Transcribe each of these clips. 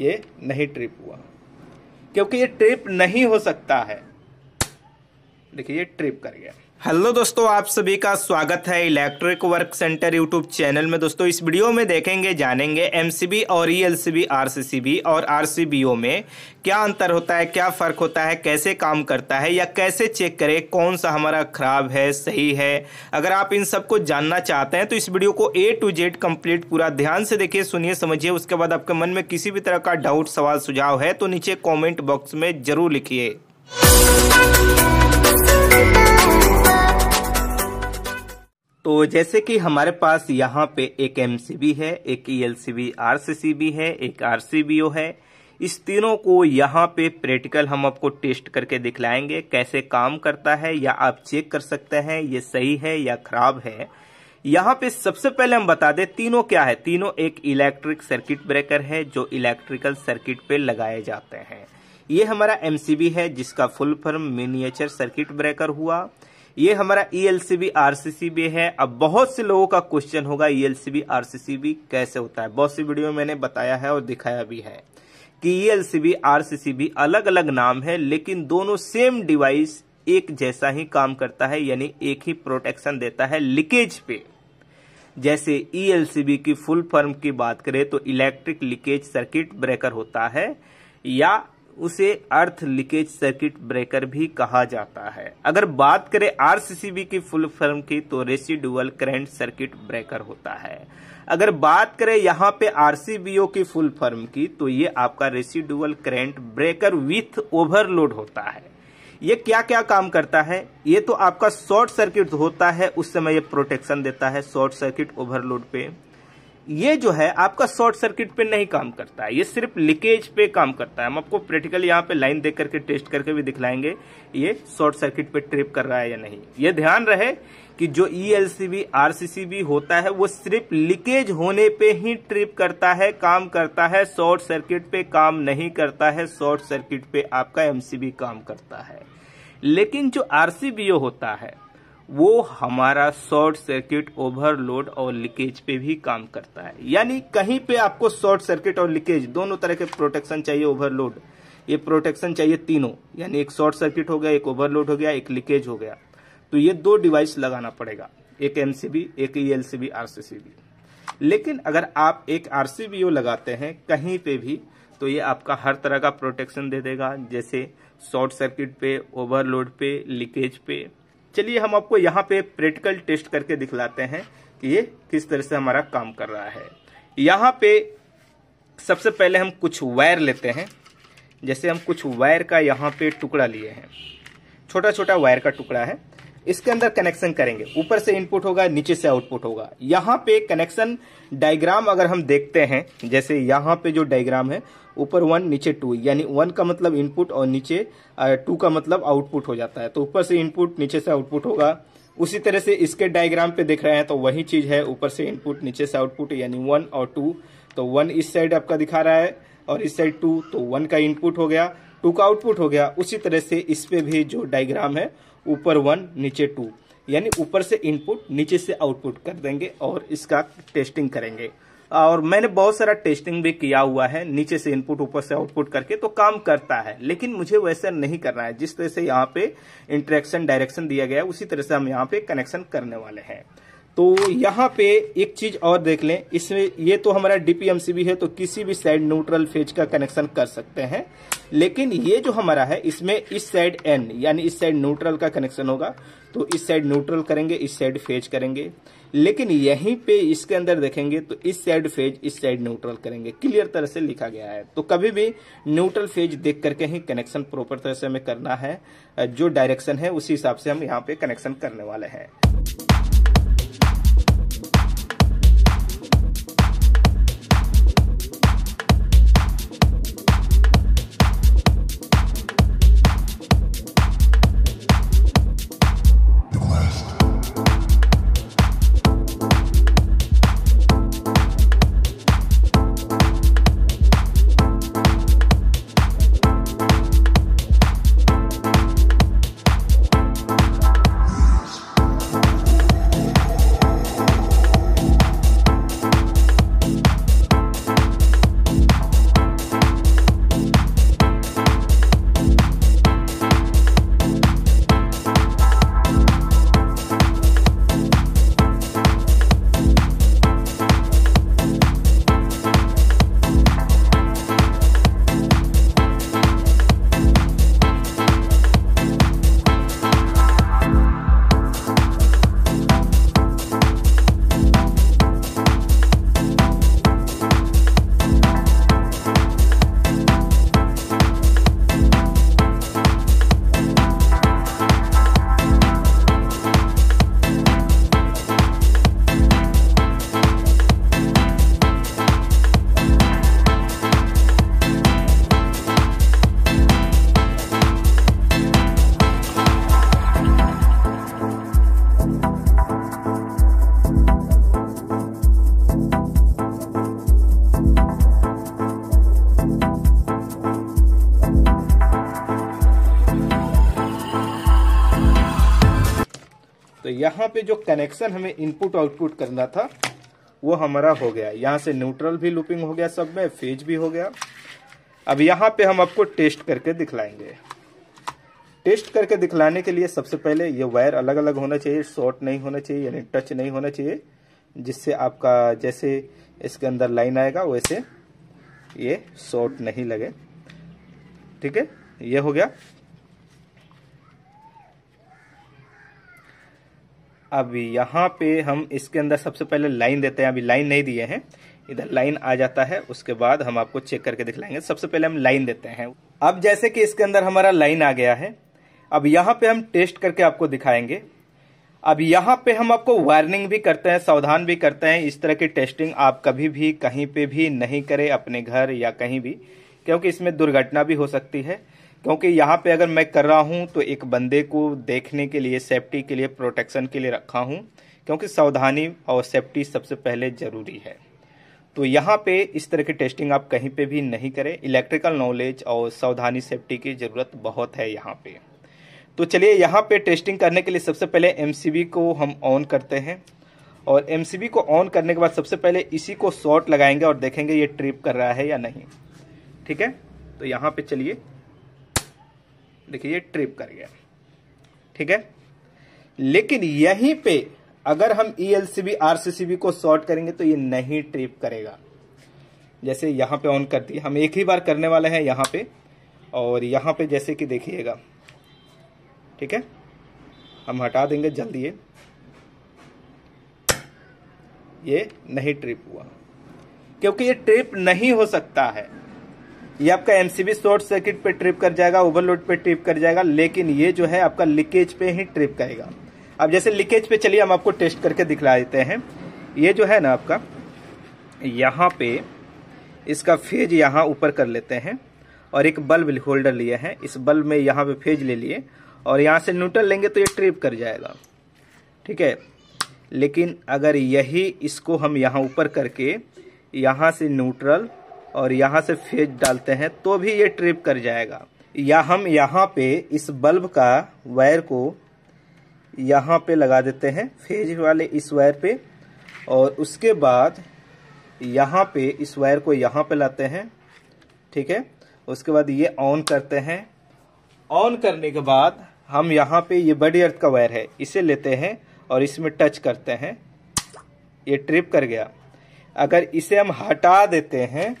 ये नहीं ट्रिप हुआ क्योंकि ये ट्रिप नहीं हो सकता है देखिए ये ट्रिप कर गया हेलो दोस्तों आप सभी का स्वागत है electric work center YouTube channel में दोस्तों इस वीडियो में देखेंगे जानेंगे एमसीबी और ईएलसीबी e आरसीसीबी और आरसीबीओ में क्या अंतर होता है क्या फ़र्क होता है कैसे काम करता है या कैसे चेक करें कौन सा हमारा ख़राब है सही है अगर आप इन सबको जानना चाहते हैं तो इस वीडियो को ए टू जेड कम्प्लीट पूरा ध्यान से देखिए सुनिए समझिए उसके बाद आपके मन में किसी भी तरह का डाउट सवाल सुझाव है तो नीचे कॉमेंट बॉक्स में ज़रूर लिखिए तो जैसे कि हमारे पास यहाँ पे एक एम है एक ई e एल है एक आर है इस तीनों को यहाँ पे प्रैक्टिकल हम आपको टेस्ट करके दिखलाएंगे कैसे काम करता है या आप चेक कर सकते हैं ये सही है या खराब है यहाँ पे सबसे पहले हम बता दें तीनों क्या है तीनों एक इलेक्ट्रिक सर्किट ब्रेकर है जो इलेक्ट्रिकल सर्किट पे लगाए जाते हैं ये हमारा एमसीबी है जिसका full form miniature circuit breaker हुआ ये हमारा E L C B R C C B है अब बहुत से लोगों का क्वेश्चन होगा E L C B R C C B कैसे होता है बहुत सी वीडियो मैंने बताया है और दिखाया भी है कि E e L C B R C C B अलग अलग नाम है लेकिन दोनों सेम डिवाइस एक जैसा ही काम करता है यानी एक ही प्रोटेक्शन देता है लीकेज पे जैसे ई e की फुल फॉर्म की बात करें तो इलेक्ट्रिक लीकेज सर्किट ब्रेकर होता है या उसे अर्थ लीकेज सर्किट ब्रेकर भी कहा जाता है अगर बात करें आरसीसीबी की फुल फॉर्म की तो रेसिडुअल करंट सर्किट ब्रेकर होता है अगर बात करें यहाँ पे आरसीबीओ की फुल फॉर्म की तो ये आपका residual current breaker with overload होता है ये क्या क्या काम करता है ये तो आपका शॉर्ट सर्किट होता है उस समय ये प्रोटेक्शन देता है शॉर्ट सर्किट ओवरलोड पे ये जो है आपका शॉर्ट सर्किट पे नहीं काम करता है ये सिर्फ लीकेज पे काम करता है हम आपको प्रैक्टिकल यहाँ पे लाइन देख करके टेस्ट करके भी दिखलाएंगे ये शॉर्ट सर्किट पे ट्रिप कर रहा है या नहीं ये ध्यान रहे कि जो ई एल सी बी होता है वो सिर्फ लीकेज होने पे ही ट्रिप करता है काम करता है शॉर्ट सर्किट पे काम नहीं करता है शॉर्ट सर्किट पे आपका एम सी बी काम करता है लेकिन जो आर सी बी होता है वो हमारा शॉर्ट सर्किट ओवरलोड और लीकेज पे भी काम करता है यानी कहीं पे आपको शॉर्ट सर्किट और लीकेज दोनों तरह के प्रोटेक्शन चाहिए ओवरलोड ये प्रोटेक्शन चाहिए तीनों यानी एक शॉर्ट सर्किट हो गया एक ओवरलोड हो गया एक लीकेज हो गया तो ये दो डिवाइस लगाना पड़ेगा एक एमसीबी एक ईएलसीबी आरसीसीबी लेकिन अगर आप एक आरसीबीओ लगाते हैं कहीं पे भी तो ये आपका हर तरह का प्रोटेक्शन दे देगा जैसे शॉर्ट सर्किट पे ओवरलोड पे लीकेज पे चलिए हम आपको यहाँ पे प्रैक्टिकल टेस्ट करके दिखलाते हैं कि ये किस तरह से हमारा काम कर रहा है यहाँ पे सबसे पहले हम कुछ वायर लेते हैं जैसे हम कुछ वायर का यहाँ पे टुकड़ा लिए हैं छोटा छोटा वायर का टुकड़ा है इसके अंदर कनेक्शन करेंगे ऊपर से इनपुट होगा नीचे से आउटपुट होगा यहाँ पे कनेक्शन डायग्राम अगर हम देखते हैं जैसे यहाँ पे जो डायग्राम है ऊपर वन नीचे टू यानी वन का मतलब इनपुट और नीचे टू का मतलब आउटपुट हो जाता है तो ऊपर से इनपुट नीचे से आउटपुट होगा उसी तरह से इसके डायग्राम पे देख रहे हैं तो वही चीज है ऊपर से इनपुट नीचे से आउटपुट यानी वन और टू तो वन इस साइड आपका दिखा रहा है और इस साइड टू तो वन का इनपुट हो गया टू का आउटपुट हो गया उसी तरह से इस पे भी जो डायग्राम है ऊपर वन नीचे टू यानी ऊपर से इनपुट नीचे से आउटपुट कर देंगे और इसका टेस्टिंग करेंगे और मैंने बहुत सारा टेस्टिंग भी किया हुआ है नीचे से इनपुट ऊपर से आउटपुट करके तो काम करता है लेकिन मुझे वैसा नहीं करना है जिस तरह से यहाँ पे इंटरेक्शन डायरेक्शन दिया गया है उसी तरह से हम यहाँ पे कनेक्शन करने वाले हैं तो यहाँ पे एक चीज और देख लें इसमें ये तो हमारा डीपीएमसीबी है तो किसी भी साइड न्यूट्रल फेज का कनेक्शन कर सकते हैं लेकिन ये जो हमारा है इसमें इस साइड एन यानी इस साइड न्यूट्रल का कनेक्शन होगा तो इस साइड न्यूट्रल करेंगे इस साइड फेज करेंगे लेकिन यहीं पे इसके अंदर देखेंगे तो इस साइड फेज इस साइड न्यूट्रल करेंगे क्लियर तरह से लिखा गया है तो कभी भी न्यूट्रल फेज देख करके ही कनेक्शन प्रॉपर तरह से हमें करना है जो डायरेक्शन है उसी हिसाब से हम यहाँ पे कनेक्शन करने वाले हैं तो यहाँ पे जो कनेक्शन हमें इनपुट आउटपुट करना था वो हमारा हो गया यहाँ से न्यूट्रल भी लूपिंग हो गया सब में फेज भी हो गया अब यहाँ पे हम आपको टेस्ट करके दिखलाएंगे टेस्ट करके दिखलाने के लिए सबसे पहले ये वायर अलग अलग होना चाहिए शॉर्ट नहीं होना चाहिए यानी टच नहीं होना चाहिए जिससे आपका जैसे इसके अंदर लाइन आएगा वैसे ये शॉर्ट नहीं लगे ठीक है ये हो गया अब यहाँ पे हम इसके अंदर सबसे पहले लाइन देते हैं अभी लाइन नहीं दिए हैं इधर लाइन आ जाता है उसके बाद हम आपको चेक करके दिखलाएंगे सबसे पहले हम लाइन देते हैं अब जैसे कि इसके अंदर हमारा लाइन आ गया है अब यहाँ पे हम टेस्ट करके आपको दिखाएंगे अब यहाँ पे हम आपको वार्निंग भी करते हैं सावधान भी करते हैं इस तरह की टेस्टिंग आप कभी भी कहीं पे भी नहीं करें अपने घर या कहीं भी क्योंकि इसमें दुर्घटना भी हो सकती है क्योंकि यहाँ पे अगर मैं कर रहा हूँ तो एक बंदे को देखने के लिए सेफ्टी के लिए प्रोटेक्शन के लिए रखा हूँ क्योंकि सावधानी और सेफ्टी सबसे पहले ज़रूरी है तो यहाँ पे इस तरह की टेस्टिंग आप कहीं पे भी नहीं करें इलेक्ट्रिकल नॉलेज और सावधानी सेफ्टी की ज़रूरत बहुत है यहाँ पे तो चलिए यहाँ पे टेस्टिंग करने के लिए सबसे पहले एम को हम ऑन करते हैं और एम को ऑन करने के बाद सबसे पहले इसी को शॉर्ट लगाएंगे और देखेंगे ये ट्रिप कर रहा है या नहीं ठीक है तो यहाँ पे चलिए देखिए ये ट्रिप कर गया ठीक है लेकिन यहीं पे अगर हम E L C B R C C B को शॉर्ट करेंगे तो ये नहीं ट्रिप करेगा जैसे यहां पे ऑन कर दिया हम एक ही बार करने वाले हैं यहां पे और यहां पे जैसे कि देखिएगा ठीक है हम हटा देंगे जल्दी ये ये नहीं ट्रिप हुआ क्योंकि ये ट्रिप नहीं हो सकता है ये आपका एमसीबी शॉर्ट सर्किट पे ट्रिप कर जाएगा ओवरलोड पे ट्रिप कर जाएगा लेकिन ये जो है आपका लीकेज पे ही ट्रिप करेगा अब जैसे लीकेज पे चलिए हम आपको टेस्ट करके दिखला देते हैं ये जो है ना आपका यहाँ पे इसका फेज यहाँ ऊपर कर लेते हैं और एक बल्ब होल्डर लिए हैं इस बल्ब में यहाँ पे फेज ले लिए और यहाँ से न्यूट्रल लेंगे तो ये ट्रिप कर जाएगा ठीक है लेकिन अगर यही इसको हम यहाँ ऊपर करके यहाँ से न्यूट्रल और यहाँ से फेज डालते हैं तो भी ये ट्रिप कर जाएगा या हम यहाँ पे इस बल्ब का वायर को यहाँ पे लगा देते हैं फेज वाले इस वायर पे और उसके बाद यहाँ पे इस वायर को यहाँ पे लाते हैं ठीक है उसके बाद ये ऑन करते हैं ऑन करने के बाद हम यहाँ पे ये बड़ी अर्थ का वायर है इसे लेते हैं और इसमें टच करते हैं ये ट्रिप कर गया अगर इसे हम हटा देते हैं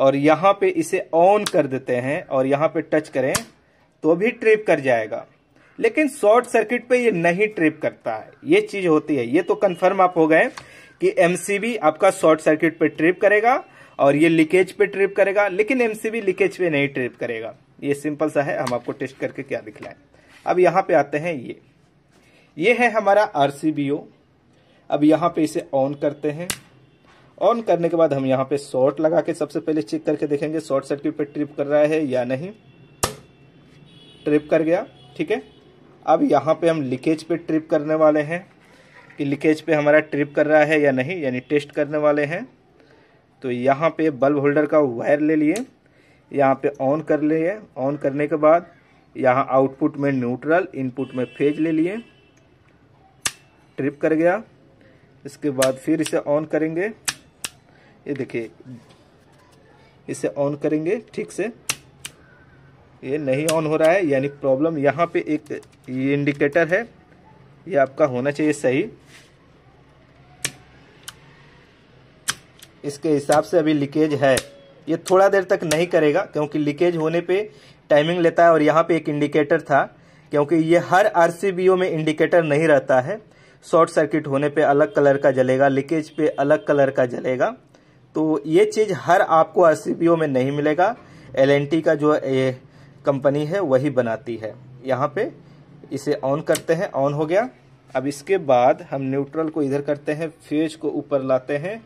और यहाँ पे इसे ऑन कर देते हैं और यहाँ पे टच करें तो भी ट्रिप कर जाएगा लेकिन शॉर्ट सर्किट पे ये नहीं ट्रिप करता है ये चीज होती है ये तो कंफर्म आप हो गए कि एमसीबी आपका शॉर्ट सर्किट पे ट्रिप करेगा और ये लीकेज पे ट्रिप करेगा लेकिन एमसीबी लीकेज पे नहीं ट्रिप करेगा ये सिंपल सा है हम आपको टेस्ट करके क्या दिखलाएं अब यहां पे आते हैं ये ये है हमारा आर अब यहां पे इसे ऑन करते हैं ऑन करने के बाद हम यहाँ पे शॉर्ट लगा के सबसे पहले चेक करके देखेंगे शॉर्ट सर्किट पे ट्रिप कर रहा है या नहीं ट्रिप कर गया ठीक है अब यहाँ पे हम लीकेज पे ट्रिप करने वाले हैं कि लीकेज पे हमारा ट्रिप कर रहा है या नहीं यानी टेस्ट करने वाले हैं तो यहाँ पे बल्ब होल्डर का वायर ले लिए यहाँ पे ऑन कर लिए ऑन करने के बाद यहाँ आउटपुट में न्यूट्रल इनपुट में फेज ले लिए ट्रिप कर गया इसके बाद फिर इसे ऑन करेंगे ये देखिए इसे ऑन करेंगे ठीक से ये नहीं ऑन हो रहा है यानी प्रॉब्लम यहाँ पे एक ये इंडिकेटर है ये आपका होना चाहिए सही इसके हिसाब से अभी लीकेज है ये थोड़ा देर तक नहीं करेगा क्योंकि लीकेज होने पे टाइमिंग लेता है और यहाँ पे एक इंडिकेटर था क्योंकि ये हर आर में इंडिकेटर नहीं रहता है शॉर्ट सर्किट होने पे अलग कलर का जलेगा लीकेज पे अलग कलर का जलेगा तो ये चीज़ हर आपको आर में नहीं मिलेगा एल का जो ये कंपनी है वही बनाती है यहाँ पे इसे ऑन करते हैं ऑन हो गया अब इसके बाद हम न्यूट्रल को इधर करते हैं फेज को ऊपर लाते हैं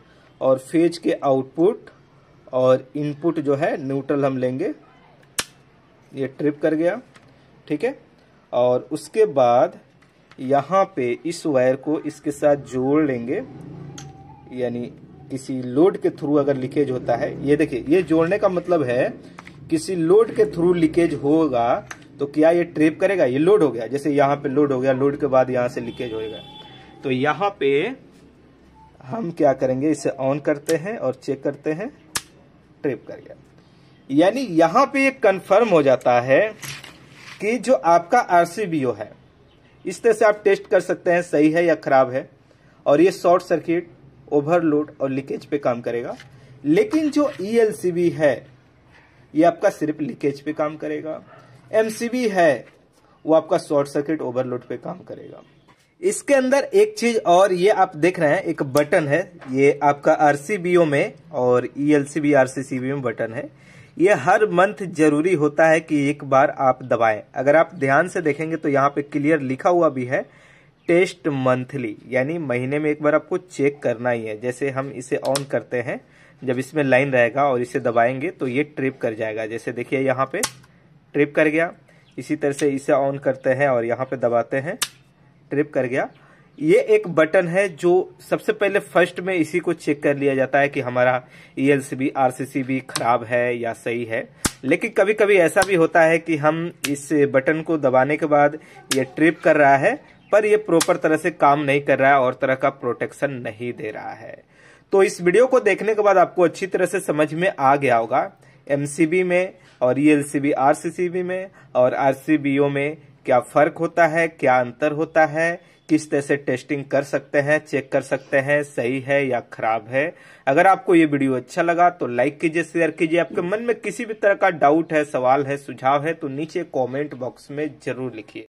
और फेज के आउटपुट और इनपुट जो है न्यूट्रल हम लेंगे ये ट्रिप कर गया ठीक है और उसके बाद यहाँ पे इस वायर को इसके साथ जोड़ लेंगे यानी किसी लोड के थ्रू अगर लीकेज होता है ये देखिए ये जोड़ने का मतलब है किसी लोड के थ्रू लीकेज होगा तो क्या ये ट्रेप करेगा ये लोड हो गया जैसे यहाँ पे लोड हो गया लोड के बाद यहाँ से लीकेज होएगा तो यहाँ पे हम क्या करेंगे इसे ऑन करते हैं और चेक करते हैं ट्रेप कर गया यानी यहाँ पे कंफर्म हो जाता है कि जो आपका आरसीबीओ है इस तरह से आप टेस्ट कर सकते हैं सही है या खराब है और ये शॉर्ट सर्किट ओवरलोड और लीकेज पे काम करेगा लेकिन जो ई e है ये आपका सिर्फ लीकेज पे काम करेगा एम है वो आपका शॉर्ट सर्किट ओवरलोड पे काम करेगा इसके अंदर एक चीज और ये आप देख रहे हैं एक बटन है ये आपका आरसीबीओ में और ई e एल में बटन है ये हर मंथ जरूरी होता है कि एक बार आप दबाएं अगर आप ध्यान से देखेंगे तो यहाँ पे क्लियर लिखा हुआ भी है टेस्ट मंथली यानी महीने में एक बार आपको चेक करना ही है जैसे हम इसे ऑन करते हैं जब इसमें लाइन रहेगा और इसे दबाएंगे तो ये ट्रिप कर जाएगा जैसे देखिए यहाँ पे ट्रिप कर गया इसी तरह से इसे ऑन करते हैं और यहाँ पे दबाते हैं ट्रिप कर गया ये एक बटन है जो सबसे पहले फर्स्ट में इसी को चेक कर लिया जाता है कि हमारा E L C B R C C खराब है या सही है लेकिन कभी कभी ऐसा भी होता है कि हम इस बटन को दबाने के बाद ये ट्रिप कर रहा है पर ये प्रॉपर तरह से काम नहीं कर रहा है और तरह का प्रोटेक्शन नहीं दे रहा है तो इस वीडियो को देखने के बाद आपको अच्छी तरह से समझ में आ गया होगा एमसीबी में और ई एल आरसीसीबी में और आरसीबीओ में क्या फर्क होता है क्या अंतर होता है किस तरह से टेस्टिंग कर सकते हैं चेक कर सकते हैं सही है या खराब है अगर आपको ये वीडियो अच्छा लगा तो लाइक कीजिए शेयर कीजिए आपके मन में किसी भी तरह का डाउट है सवाल है सुझाव है तो नीचे कमेंट बॉक्स में जरूर लिखिए